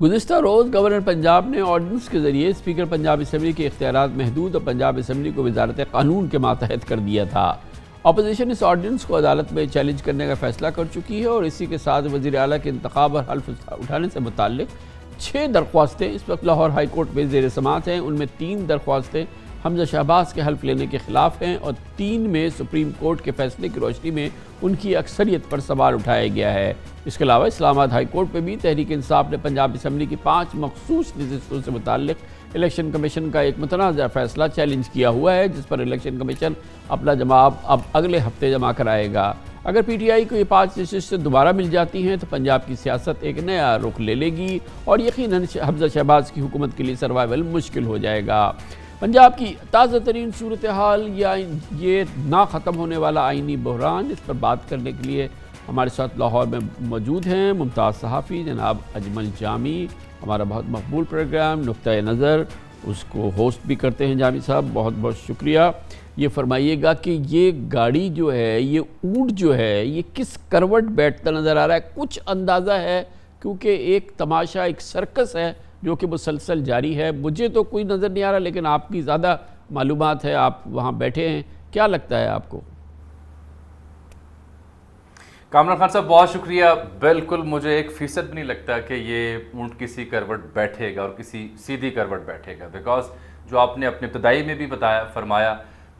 गुजशत रोज़ गवर्नर पंजाब ने ऑर्डिनेंस के ज़रिए स्पीकर पंजाब असम्बली के इख्तियार महदूद और पंजाब असम्बली को वजारत कानून के मातहत कर दिया था अपोजिशन इस ऑर्डिनेंस को अदालत में चैलेंज करने का फैसला कर चुकी है और इसी के साथ वजी अला के इंतब और हल्फ उठाने से मुतल छः दरख्वास्तें इस वक्त लाहौर हाई कोर्ट में जेर समात हैं उनमें तीन दरख्वास्तें हमजा शहबाज के हल्फ लेने के खिलाफ हैं और तीन में सुप्रीम कोर्ट के फैसले की रोशनी में उनकी अक्सरियत पर सवाल उठाया गया है इसके अलावा इस्लामाबाद हाई कोर्ट में भी तहरीक इंसाफ ने पंजाब असम्बली की पाँच मखसूस नजस्तों से मुतल इलेक्शन कमीशन का एक मतनाज़ फैसला चैलेंज किया हुआ है जिस पर इलेक्शन कमीशन अपना जवाब अब अगले हफ्ते जमा कराएगा अगर पीटीआई को ये पांच नशस्तें दोबारा मिल जाती हैं तो पंजाब की सियासत एक नया रुख ले लेगी और यकीन हमजा शहबाज की हुकूमत के लिए सर्वाइवल मुश्किल हो जाएगा पंजाब की ताज़ा तरीन सूरत हाल या ये ना ख़त्म होने वाला आइनी बहरान इस पर बात करने के लिए हमारे साथ लाहौर में मौजूद हैं मुमताज़ सहाफ़ी जनाब अजमल जामी हमारा बहुत मकबूल प्रोग्राम नुक़ नज़र उसको होस्ट भी करते हैं जामी साहब बहुत बहुत शुक्रिया ये फरमाइएगा कि ये गाड़ी जो है ये ऊँट जो है ये किस करवट बैठता नज़र आ रहा है कुछ अंदाज़ा है क्योंकि एक तमाशा एक सर्कस है जो कि मुसलसल जारी है मुझे तो कोई नज़र नहीं आ रहा लेकिन आपकी ज़्यादा मालूम है आप वहाँ बैठे हैं क्या लगता है आपको कामरान खान साहब बहुत शुक्रिया बिल्कुल मुझे एक फ़ीसद भी नहीं लगता कि ये ऊँट किसी करवट बैठेगा और किसी सीधी करवट बैठेगा बिकॉज जो आपने अपने इब्तदाई में भी बताया फरमाया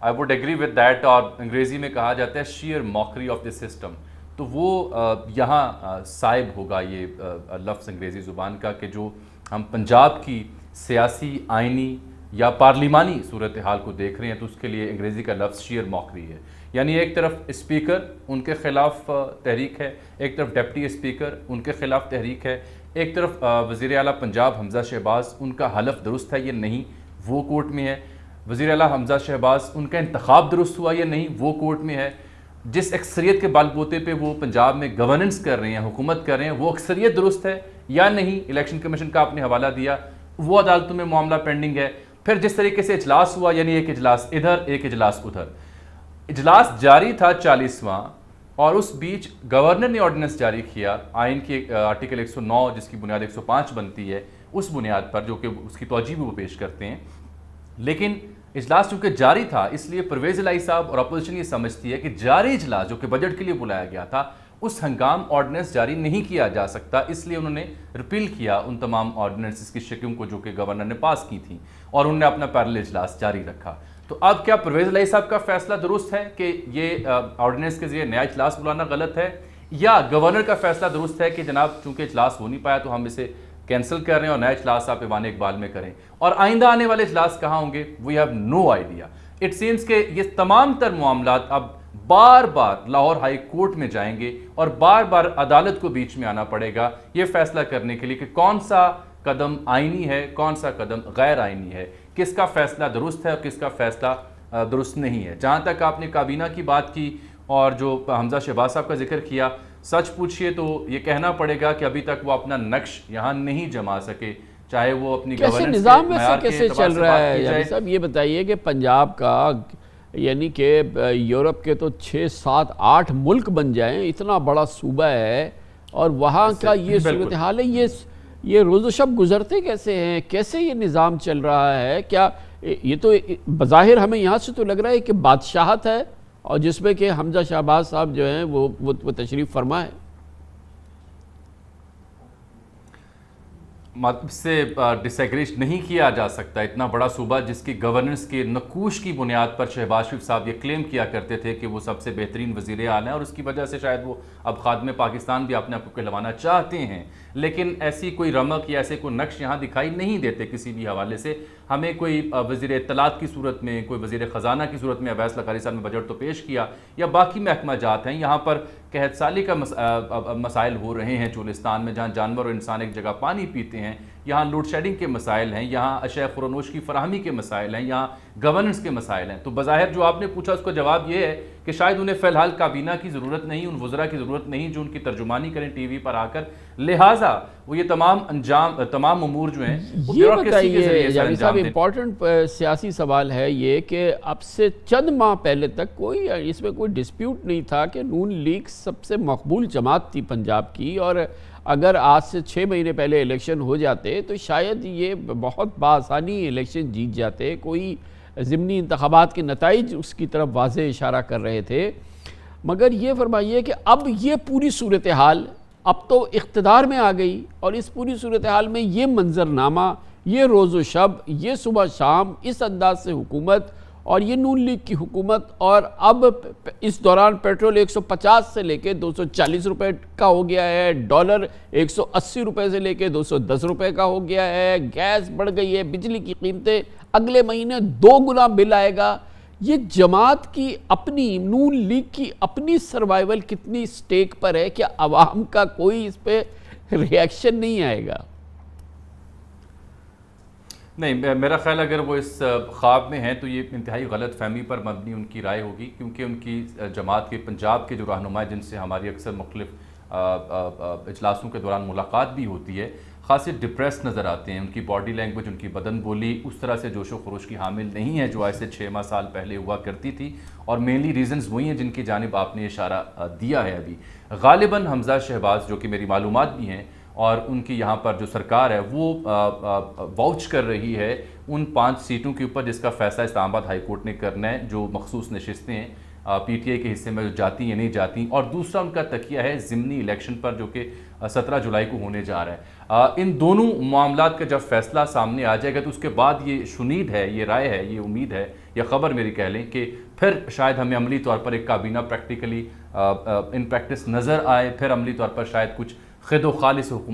I would agree with that और अंग्रेज़ी में कहा जाता है sheer mockery of the system तो वो यहाँ साइब होगा ये लफ्ज़ अंग्रेज़ी ज़ुबान का कि जो हम पंजाब की सियासी आइनी या पार्लिमानी सूरत हाल को देख रहे हैं तो उसके लिए अंग्रेज़ी का लफ्ज़ शेयर मौकरी है यानी एक तरफ स्पीकर उनके ख़िलाफ़ तहरीक है एक तरफ डिप्टी स्पीकर उनके ख़िलाफ़ तहरीक है एक तरफ वज़ी अला पंजाब हमज़ा शहबाज उनका हलफ दुरुस्त है या नहीं वो कोर्ट में है वज़ी अला हमज़ा शहबाज उनका इंतखब दुरुस्त हुआ या नहीं वो कोर्ट में है जिस अक्सरीत के बालबोते पर वो पंजाब में गवर्नेंस कर रहे हैं हुकूमत कर रहे हैं वो अक्सरीत दुरुस्त है या नहीं इलेक्शन कमीशन का आपने हवाला दिया वो अदालतों में मामला पेंडिंग है फिर जिस तरीके से इजलास हुआ यानी एक इजलास इधर एक इजलास उधर इजलास जारी था चालीसवां और उस बीच गवर्नर ने ऑर्डिनेंस जारी किया आइन की आर्टिकल 109 जिसकी बुनियाद 105 बनती है उस बुनियाद पर जो कि उसकी तोजी भी वो पेश करते हैं लेकिन इजलास चूंकि जारी था इसलिए परवेज लाई साहब और अपोजिशन ये समझती है कि जारी इजलास जो कि बजट के लिए बुलाया गया था उस हंगाम ऑर्डिनेंस जारी नहीं किया जा सकता इसलिए उन्होंने रिपील किया उन तमाम ऑर्डिनेंसेस की शिकियों को जो कि गवर्नर ने पास की थी और उन्होंने अपना पैरल इजलास जारी रखा तो अब क्या परवेज लाई साहब का फैसला दुरुस्त है कि ये ऑर्डिनेंस के जरिए नया इजलास बुलाना गलत है या गवर्नर का फैसला दुरुस्त है कि जनाब चूंकि इजलास हो नहीं पाया तो हम इसे कैंसिल कर रहे हैं और नया इजलास आप इवान इकबाल में करें और आइंदा आने वाले इजलास कहाँ होंगे we have no idea it seems के ये तमाम तर मामला अब बार बार लाहौर हाई कोर्ट में जाएंगे और बार बार अदालत को बीच में आना पड़ेगा ये फैसला करने के लिए कि कौन सा कदम आइनी है कौन सा कदम गैर आइनी है किसका फैसला दुरुस्त है और किसका फैसला दुरुस्त नहीं है जहाँ तक आपने काबीना की बात की और जो हमजा शहबाज साहब का जिक्र किया सच पूछिए तो ये कहना पड़ेगा कि अभी तक वो अपना नक्श यहाँ नहीं जमा सके चाहे वो अपनी कैसे निज़ाम में कैसे चल रहा है सब ये बताइए कि पंजाब का यानी कि यूरोप के तो छः सात आठ मुल्क बन जाएं इतना बड़ा सूबा है और वहाँ का ये सूरत हाल है ये ये रोज़ शब गुजरते कैसे हैं कैसे ये निज़ाम चल रहा है क्या ये तो बज़ाहिर हमें यहाँ से तो लग रहा है कि बादशाहत है और जिसमें कि हमजा शहबाज साहब जो हैं वो वो, वो तशरीफ़ फरमा है से डिसग्रेज नहीं किया जा सकता इतना बड़ा सूबा जिसकी गवर्नेंस के नकूश की बुनियाद पर शहबाज शरीफ साहब ये क्लेम किया करते थे कि वो सबसे बेहतरीन वजीर आला हैं और उसकी वजह से शायद वो अब खादम पाकिस्तान भी अपने आप को कहलवाना चाहते हैं लेकिन ऐसी कोई रमक या ऐसे कोई नक्श यहाँ दिखाई नहीं देते किसी भी हवाले से हमें कोई वजीर इतलात की सूरत में कोई वजीर ख़जाना की सूरत में अवैस लकारी साहब ने बजट तो पेश किया या बाकी महकमा जात हैं यहाँ पर कहत साली का मस, आ, आ, मसाइल हो रहे हैं चोलिस्तान में जहाँ जानवर और इंसान एक जगह पानी पीते हैं यहाँ लोड शेडिंग के मसाइल हैं यहाँ अशय खुरनोश की फरहमी के मसाइल हैं यहाँ गवर्नेंस के मसाइल हैं तो बज़ाहिर जो आपने पूछा उसका जवाब ये है कि शायद उन्हें फ़िलहाल काबीना की ज़रूरत नहीं उन वज़रा की ज़रूरत नहीं जो उनकी तर्जुमानी करें टी वी पर आकर लिहाजा वो ये तमाम अंजाम तमाम अमूर जो हैं ये बताइए इम्पॉर्टेंट सियासी सवाल है ये कि अब से चंद माह पहले तक कोई इसमें कोई डिस्प्यूट नहीं था कि नून लीग सबसे मकबूल जमात थी पंजाब की और अगर आज से छः महीने पहले इलेक्शन हो जाते तो शायद ये बहुत बासानी इलेक्शन जीत जाते कोई ज़मनी इंतबात के नतज उसकी तरफ वाज इशारा कर रहे थे मगर ये फरमाइए कि अब ये पूरी सूरत हाल अब तो इकतदार में आ गई और इस पूरी सूरत हाल में ये मंजरनामा ये रोज़ शब ये सुबह शाम इस अंदाज से हुकूमत और ये नून लीग की हुकूमत और अब इस दौरान पेट्रोल 150 से लेके 240 रुपए का हो गया है डॉलर 180 रुपए से लेके 210 रुपए का हो गया है गैस बढ़ गई है बिजली की कीमतें अगले महीने दो गुना बिल आएगा ये जमात की अपनी नून लीग की अपनी सर्वाइवल कितनी स्टेक पर है क्या आवाम का कोई इस पर रिएक्शन नहीं आएगा नहीं मेरा ख्याल अगर वो इस ख्वाब में हैं तो ये इंतहाई गलत फहमी पर मबनी उनकी राय होगी क्योंकि उनकी जमात के पंजाब के जो रहनुमा जिनसे हमारी अक्सर मुख्तफ इजलासों के दौरान मुलाकात भी होती है खास डिप्रेस नज़र आते हैं उनकी बॉडी लैंग्वेज उनकी बदन बोली उस तरह से जोश व खरोश की हामिल नहीं है जो आज से छः माह साल पहले हुआ करती थी और मेनली रीजंस वही हैं जिनकी जानब आपने इशारा दिया है अभी गालिबा हमजा शहबाज जो कि मेरी मालूम भी हैं और उनकी यहाँ पर जो सरकार है वो वाउच कर रही है उन पांच सीटों के ऊपर जिसका फैसला इस्लामाबाद हाईकोर्ट ने करना है जो मखसूस नशस्तें हैं आई के हिस्से में जो जाती या नहीं जाती और दूसरा उनका तकिया है ज़िमनी इलेक्शन पर जो कि 17 जुलाई को होने जा रहा है इन दोनों मामला का जब फैसला सामने आ जाएगा तो उसके बाद ये शुनीद है ये राय है ये उम्मीद है या ख़बर मेरी कह लें कि फिर शायद हमें अमली तौर पर एक काबीना प्रैक्टिकली इन प्रैक्टिस नज़र आए फिर अमली तौर पर शायद कुछ खद व खालिस हुकूमत